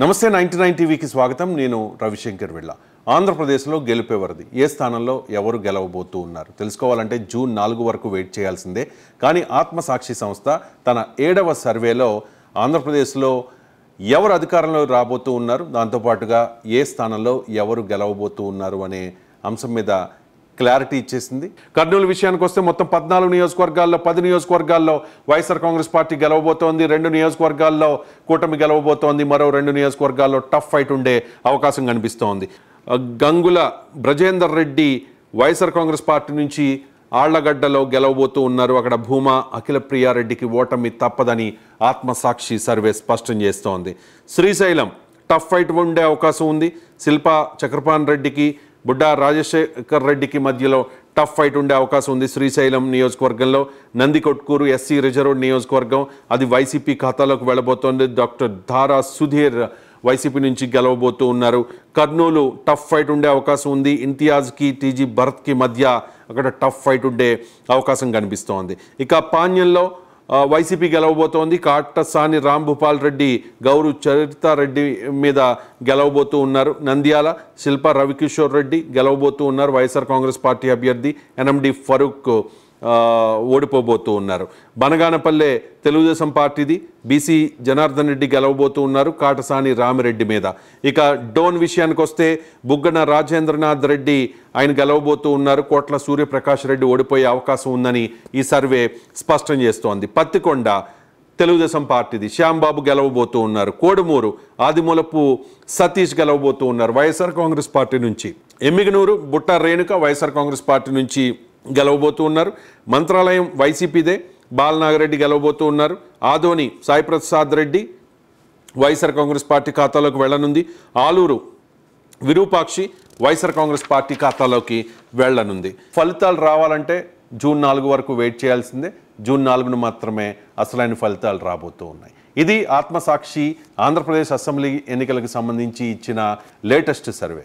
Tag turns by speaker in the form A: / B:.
A: నమస్తే ninety nine టీవీకి స్వాగతం నేను రవిశంకర్ విళ్ళ ఆంధ్రప్రదేశ్లో గెలుపెవరిది ఏ స్థానంలో ఎవరు గెలవబోతూ ఉన్నారు తెలుసుకోవాలంటే జూన్ నాలుగు వరకు వెయిట్ చేయాల్సిందే కానీ ఆత్మసాక్షి సంస్థ తన ఏడవ సర్వేలో ఆంధ్రప్రదేశ్లో ఎవరు అధికారంలో రాబోతూ ఉన్నారు దాంతోపాటుగా ఏ స్థానంలో ఎవరు గెలవబోతూ ఉన్నారు అనే అంశం మీద క్లారిటీ ఇచ్చేసింది కర్నూలు విషయానికి వస్తే మొత్తం పద్నాలుగు నియోజకవర్గాల్లో పది నియోజకవర్గాల్లో వైఎస్ఆర్ కాంగ్రెస్ పార్టీ గెలవబోతోంది రెండు నియోజకవర్గాల్లో కూటమి గెలవబోతోంది మరో రెండు నియోజకవర్గాల్లో టఫ్ ఫైట్ ఉండే అవకాశం కనిపిస్తోంది గంగుల బ్రజేందర్ రెడ్డి వైఎస్ఆర్ కాంగ్రెస్ పార్టీ నుంచి ఆళ్లగడ్డలో గెలవబోతూ ఉన్నారు అక్కడ భూమా ప్రియారెడ్డికి ఓటమి తప్పదని ఆత్మసాక్షి సర్వే స్పష్టం చేస్తోంది శ్రీశైలం టఫ్ ఫైట్ ఉండే అవకాశం ఉంది శిల్పా చక్రపాన్ రెడ్డికి బుడ్డా రాజశేఖర్ రెడ్డికి మధ్యలో టఫ్ ఫైట్ ఉండే అవకాశం ఉంది శ్రీశైలం నియోజకవర్గంలో నంది కొట్కూరు ఎస్సీ రిజర్వ్ నియోజకవర్గం అది వైసీపీ ఖాతాలోకి వెళ్ళబోతోంది డాక్టర్ ధారా సుధీర్ వైసీపీ నుంచి గెలవబోతూ ఉన్నారు కర్నూలు టఫ్ ఫైట్ ఉండే అవకాశం ఉంది ఇంతియాజ్కి టీజీ భరత్కి మధ్య అక్కడ టఫ్ ఫైట్ ఉండే అవకాశం కనిపిస్తోంది ఇక పాణ్యంలో వైసీపీ గెలవబోతోంది కాటసాని రాంభూపాల్ రెడ్డి గౌరు చరితారెడ్డి మీద గెలవబోతూ ఉన్నారు నంద్యాల శిల్ప రవికిషోర్ రెడ్డి గెలవబోతూ ఉన్నారు వైఎస్ఆర్ కాంగ్రెస్ పార్టీ అభ్యర్థి ఎన్ఎండి ఫరూక్ ఓడిపోబోతూ ఉన్నారు బనగానపల్లె తెలుగుదేశం పార్టీది బీసీ జనార్దన్ రెడ్డి గెలవబోతూ ఉన్నారు కాటసాని రామిరెడ్డి మీద ఇక డోన్ విషయానికి వస్తే బుగ్గన రాజేంద్రనాథ్ రెడ్డి ఆయన గెలవబోతూ ఉన్నారు కోట్ల సూర్యప్రకాష్ రెడ్డి ఓడిపోయే అవకాశం ఉందని ఈ సర్వే స్పష్టం చేస్తోంది పత్తికొండ తెలుగుదేశం పార్టీది శ్యాంబాబు గెలవబోతూ ఉన్నారు కోడుమూరు ఆదిమూలపు సతీష్ గెలవబోతూ ఉన్నారు వైఎస్ఆర్ కాంగ్రెస్ పార్టీ నుంచి ఎమ్మిగనూరు బుట్ట రేణుక వైఎస్ఆర్ కాంగ్రెస్ పార్టీ నుంచి గెలవబోతూ ఉన్నారు మంత్రాలయం వైసీపీదే బాలనాగరెడ్డి గెలవబోతూ ఉన్నారు ఆదోని సాయిప్రసాద్ రెడ్డి వైఎస్ఆర్ కాంగ్రెస్ పార్టీ ఖాతాలోకి వెళ్ళనుంది ఆలూరు విరూపాక్షి వైఎస్ఆర్ కాంగ్రెస్ పార్టీ ఖాతాలోకి వెళ్ళనుంది ఫలితాలు రావాలంటే జూన్ నాలుగు వరకు వెయిట్ చేయాల్సిందే జూన్ నాలుగును మాత్రమే అసలైన ఫలితాలు రాబోతూ ఉన్నాయి ఇది ఆత్మసాక్షి ఆంధ్రప్రదేశ్ అసెంబ్లీ ఎన్నికలకు సంబంధించి ఇచ్చిన లేటెస్ట్ సర్వే